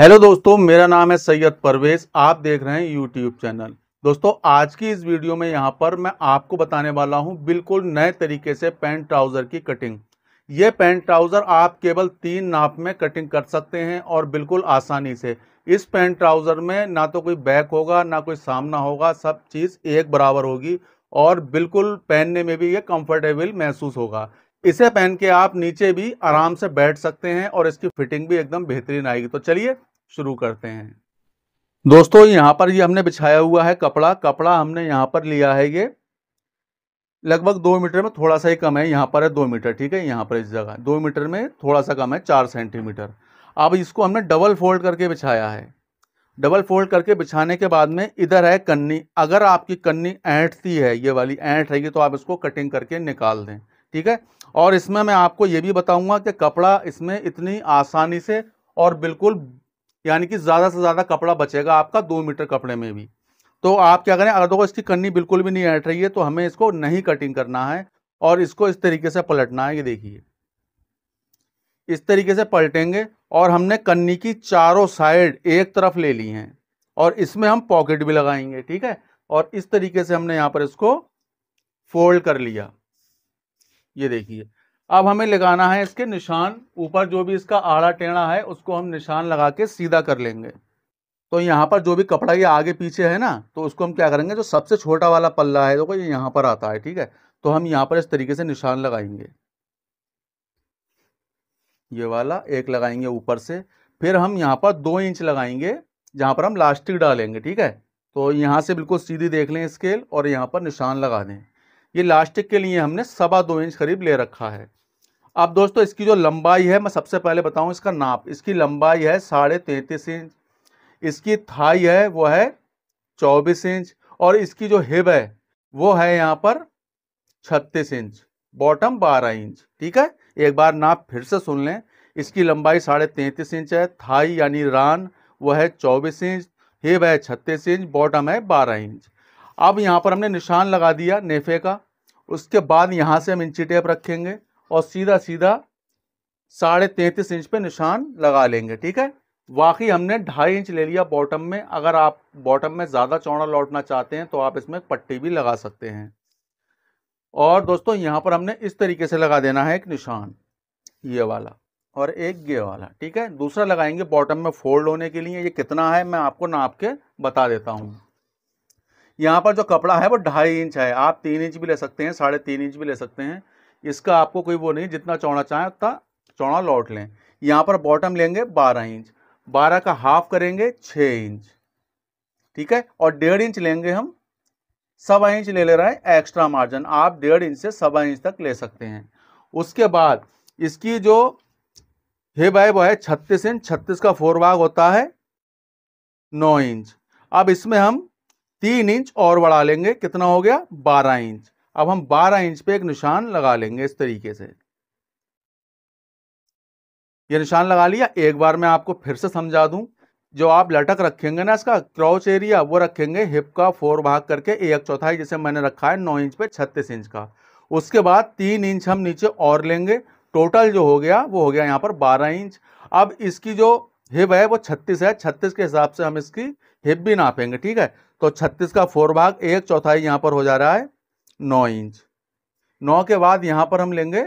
hello दोस्तों मेरा नाम है सैयद परवेज आप देख रहे हैं यूट्यूब चैनल दोस्तों आज की इस वीडियो में यहाँ पर मैं आपको बताने वाला हूँ बिल्कुल नए तरीके से पैंट ट्राउज़र की कटिंग ये पैंट ट्राउज़र आप केवल तीन नाप में कटिंग कर सकते हैं और बिल्कुल आसानी से इस पैंट ट्राउज़र में ना तो कोई बैक होगा ना कोई सामना होगा सब चीज़ एक बराबर होगी और बिल्कुल पहनने में भी ये कंफर्टेबल महसूस होगा इसे पहन के आप नीचे भी आराम से बैठ सकते हैं और इसकी फिटिंग भी एकदम बेहतरीन आएगी तो चलिए शुरू करते हैं दोस्तों यहाँ पर ये हमने बिछाया हुआ है कपड़ा कपड़ा हमने यहाँ पर लिया है ये लगभग दो मीटर में थोड़ा सा ही कम है यहाँ पर है दो मीटर ठीक है यहाँ पर इस जगह दो मीटर में थोड़ा सा कम है चार सेंटीमीटर अब इसको हमने डबल फोल्ड करके बिछाया है डबल फोल्ड करके बिछाने के बाद में इधर है कन्नी अगर आपकी कन्नी ऐंठती है ये वाली ऐंठ रहेगी तो आप इसको कटिंग करके निकाल दें ठीक है और इसमें मैं आपको ये भी बताऊंगा कि कपड़ा इसमें इतनी आसानी से और बिल्कुल यानी कि ज़्यादा से ज़्यादा कपड़ा बचेगा आपका दो मीटर कपड़े में भी तो आप क्या करें अगर देखो इसकी कन्नी बिल्कुल भी नहीं हट रही है तो हमें इसको नहीं कटिंग करना है और इसको इस तरीके से पलटना है ये देखिए इस तरीके से पलटेंगे और हमने कन्नी की चारों साइड एक तरफ ले ली हैं और इसमें हम पॉकेट भी लगाएंगे ठीक है और इस तरीके से हमने यहाँ पर इसको फोल्ड कर लिया ये देखिए अब हमें लगाना है इसके निशान ऊपर जो भी इसका आड़ा टेढ़ा है उसको हम निशान लगा के सीधा कर लेंगे तो यहाँ पर जो भी कपड़ा ये आगे पीछे है ना तो उसको हम क्या करेंगे जो सबसे छोटा वाला पल्ला है देखो तो ये यहाँ पर आता है ठीक है तो हम यहाँ पर इस तरीके से निशान लगाएंगे ये वाला एक लगाएंगे ऊपर से फिर हम यहाँ पर दो इंच लगाएंगे जहाँ पर हम लास्टिक डालेंगे ठीक है तो यहाँ से बिल्कुल सीधी देख लें स्केल और यहाँ पर निशान लगा दें ये लास्टिक के लिए हमने सवा दो इंच करीब ले रखा है अब दोस्तों इसकी जो लंबाई है मैं सबसे पहले बताऊं इसका नाप इसकी लंबाई है साढ़े तैंतीस इंच इसकी थाई है वो है चौबीस इंच और इसकी जो हिब है वो है यहाँ पर छत्तीस इंच बॉटम बारह इंच ठीक है एक बार नाप फिर से सुन लें इसकी लंबाई साढ़े तैंतीस इंच है थाई यानी रान वो है चौबीस इंच हिब है छत्तीस इंच बॉटम है बारह इंच अब यहाँ पर हमने निशान लगा दिया नेफे का उसके बाद यहाँ से हम इंची टेप रखेंगे और सीधा सीधा साढ़े तैंतीस इंच पे निशान लगा लेंगे ठीक है वाकई हमने ढाई इंच ले लिया बॉटम में अगर आप बॉटम में ज़्यादा चौड़ा लौटना चाहते हैं तो आप इसमें पट्टी भी लगा सकते हैं और दोस्तों यहाँ पर हमने इस तरीके से लगा देना है एक निशान ये वाला और एक ये वाला ठीक है दूसरा लगाएंगे बॉटम में फोल्ड होने के लिए ये कितना है मैं आपको नाप के बता देता हूँ यहाँ पर जो कपड़ा है वो ढाई इंच है आप तीन इंच भी ले सकते हैं साढ़े तीन इंच भी ले सकते हैं इसका आपको कोई वो नहीं जितना चौड़ा चाहें उतना चौड़ा लौट लें यहाँ पर बॉटम लेंगे बारह इंच बारह का हाफ करेंगे छः इंच ठीक है और डेढ़ इंच लेंगे हम सवा इंच ले ले रहे हैं एक्स्ट्रा मार्जिन आप डेढ़ इंच से सवा इंच तक ले सकते हैं उसके बाद इसकी जो हे है वो है छत्तीस इंच छत्तीस का फोर भाग होता है नौ इंच अब इसमें हम तीन इंच और बढ़ा लेंगे कितना हो गया बारह इंच अब हम बारह इंच पे एक निशान लगा लेंगे इस तरीके से ये निशान लगा लिया एक बार मैं आपको फिर से समझा दूं जो आप लटक रखेंगे ना इसका क्रॉच एरिया वो रखेंगे हिप का फोर भाग करके एक चौथाई जैसे मैंने रखा है नौ इंच पे छत्तीस इंच का उसके बाद तीन इंच हम नीचे और लेंगे टोटल जो हो गया वो हो गया यहाँ पर बारह इंच अब इसकी जो हिप है वो छत्तीस है छत्तीस के हिसाब से हम इसकी हिप भी नापेंगे ठीक है तो छत्तीस का फोर भाग एक चौथाई यहाँ पर हो जा रहा है नौ इंच नौ के बाद यहाँ पर हम लेंगे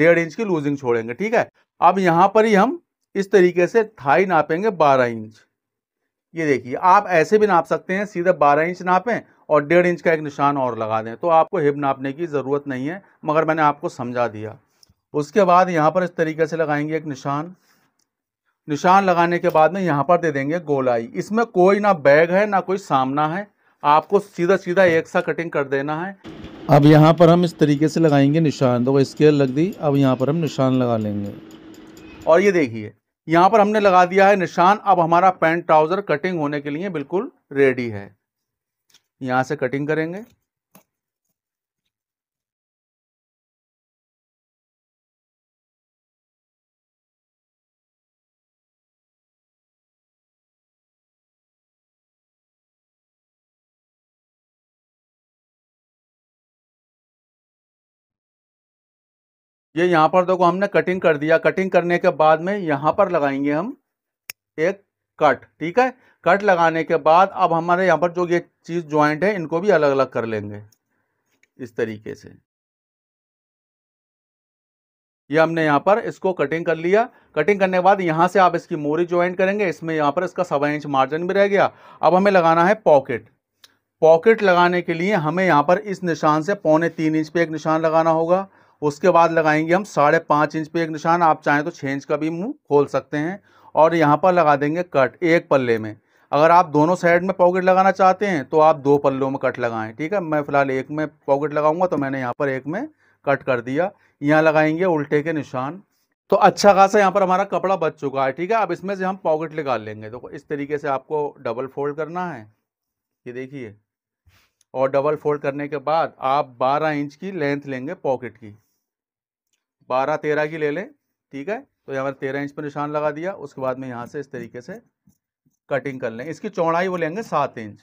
डेढ़ इंच की लूजिंग छोड़ेंगे ठीक है अब यहाँ पर ही हम इस तरीके से थाई नापेंगे बारह इंच ये देखिए आप ऐसे भी नाप सकते हैं सीधे बारह इंच नापें और डेढ़ इंच का एक निशान और लगा दें तो आपको हिप नापने की ज़रूरत नहीं है मगर मैंने आपको समझा दिया उसके बाद यहाँ पर इस तरीके से लगाएंगे एक निशान निशान लगाने के बाद में यहाँ पर दे देंगे गोलाई इसमें कोई ना बैग है ना कोई सामना है आपको सीधा सीधा एक सा कटिंग कर देना है अब यहाँ पर हम इस तरीके से लगाएंगे निशान तो स्केल लग दी अब यहाँ पर हम निशान लगा लेंगे और ये देखिए यहाँ पर हमने लगा दिया है निशान अब हमारा पैंट ट्राउज़र कटिंग होने के लिए बिल्कुल रेडी है यहाँ से कटिंग करेंगे ये यहाँ पर देखो हमने कटिंग कर दिया कटिंग करने के बाद में यहाँ पर लगाएंगे हम एक कट ठीक है कट लगाने के बाद अब हमारे यहाँ पर जो ये चीज़ ज्वाइंट है इनको भी अलग अलग कर लेंगे इस तरीके से ये हमने यहाँ पर इसको कटिंग कर लिया कटिंग करने के बाद यहाँ से आप इसकी मोरी ज्वाइंट करेंगे इसमें यहाँ पर इसका सवा इंच मार्जिन भी रह गया अब हमें लगाना है पॉकेट पॉकेट लगाने के लिए हमें यहाँ पर इस निशान से पौने तीन इंच पे एक निशान लगाना होगा उसके बाद लगाएंगे हम साढ़े पाँच इंच पे एक निशान आप चाहें तो छः इंच का भी मुंह खोल सकते हैं और यहाँ पर लगा देंगे कट एक पल्ले में अगर आप दोनों साइड में पॉकेट लगाना चाहते हैं तो आप दो पल्लों में कट लगाएं ठीक है मैं फ़िलहाल एक में पॉकेट लगाऊंगा तो मैंने यहाँ पर एक में कट कर दिया यहाँ लगाएंगे उल्टे के निशान तो अच्छा खासा यहाँ पर हमारा कपड़ा बच चुका है ठीक है अब इसमें से हम पॉकेट निकाल लेंगे देखो तो इस तरीके से आपको डबल फोल्ड करना है ये देखिए और डबल फोल्ड करने के बाद आप 12 इंच की लेंथ लेंगे पॉकेट की बारह तेरह की ले लें ठीक है तो यहाँ पर तेरह इंच पर निशान लगा दिया उसके बाद में यहाँ से इस तरीके से कटिंग कर लें इसकी चौड़ाई वो लेंगे सात इंच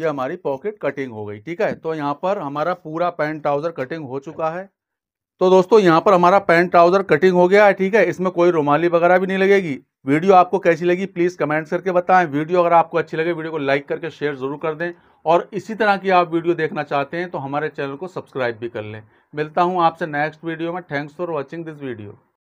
ये हमारी पॉकेट कटिंग हो गई ठीक है तो यहाँ पर हमारा पूरा पैंट ट्राउजर कटिंग हो चुका है तो दोस्तों यहाँ पर हमारा पैंट ट्राउजर कटिंग हो गया है ठीक है इसमें कोई रुमाली वगैरह भी नहीं लगेगी वीडियो आपको कैसी लगी प्लीज़ कमेंट करके बताएं वीडियो अगर आपको अच्छी लगे वीडियो को लाइक करके शेयर ज़रूर कर दें और इसी तरह की आप वीडियो देखना चाहते हैं तो हमारे चैनल को सब्सक्राइब भी कर लें मिलता हूँ आपसे नेक्स्ट वीडियो में thanks for watching this video